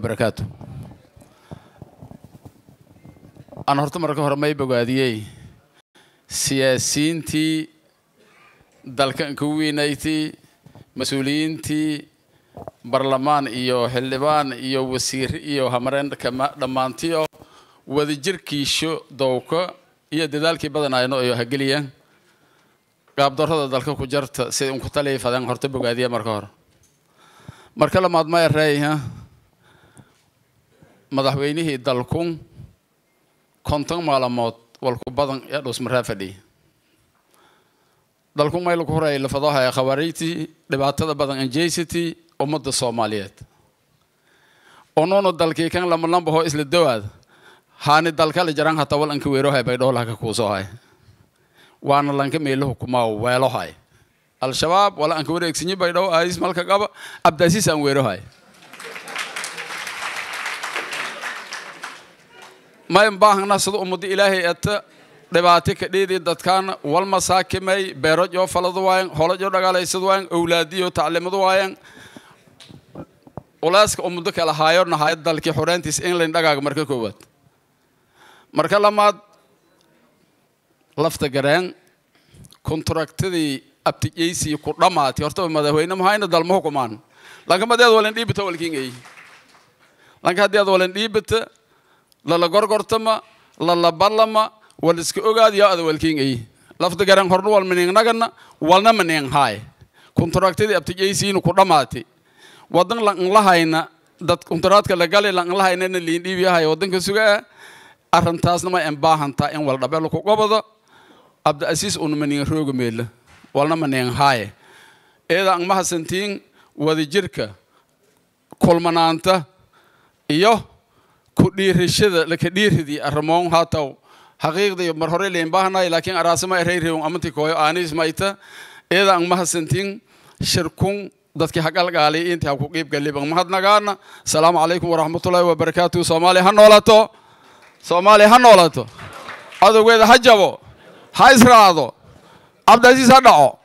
barakaatu aan horta marka hore may bogaadiyey siyaasiyiintii dalkanka ku weynayti mas-uuliyiintii barlamaan iyo xildhibaan iyo wasiir iyo hamareen dhammaantiyo wadajirkiisho dowka iyo dadaalkii badanayno ayo hageliya gaabdarrada dalka ku jarta siday unku taliya horta bogaadiya marka hore marka lamaad ma erey madaxweynihii dalkun konton maalmood walku badan ee dhuusmaraa fadhiya dalku may lagu horeeyay lafadaha khawaariijtii dhibaatada badan anjaycity ummadda soomaaliyeed unuunu dalkii kan lamalambaho isla dawaad haani dalkali jaran hatawal anka weerohay baydhoolahka kuusohay waana lanka meelahu kumaa weelohay al-shabaab wala anka wareegsinyi baydhow aais malka qaba cabdiasiis aan weerohay mayn baahana sida ummada ilaahay eta dhibaati kadheedii dadkan walmasaakimay beerajoo faladu waayan holajoo dhagaalaysad waayan owlaadiyo taclimadu waayan culeyska ummado kala haayona haaya dalkii xoreyntiisa in dhagaaga marka koowaad marka lamaad lafta gareen kontraktadii abtijaysiyi ku dhammaatay hortaba madaxweyne mahayna dalma hukumaan lanka madeed walin dhiibita walkiingay lanka haddii ad walin lala gorgortama lala badlama waliska ogaadiyaa adawalkeengay lafdigaran horna wal maningnagana walna maninghaay kontaraaktadii abtajaysiinu ku dhammaatay wadan lanlahayna dad kontaraadka lagali lanlahaynana liindhiibiyahay wadanka sugaa arrintaasna ma embaahantaa in waldhabelo ku gobodo abdiasiis uuna maninga rooga meela walna maninghaaye eeda angmahasantiin wadajirka kulmanaanta iyo ku dhiirashada laka dhiiridii armoon ah, haataw xaqiiqdii mar hore leyn laakiin araasama ereyrewn amanti kooyo aanis mayta eedaan mahasantin shirkun dadkii haqalgaali intii haku qiib galliban mahadnagaana asalaamu calaykum waraxmatullaahi wabarakaatuhu soomaaliya ha noolato soomaaliya ha noolato cadowgeeda ha jabo ha israacdo cabdicasiis ha dhaco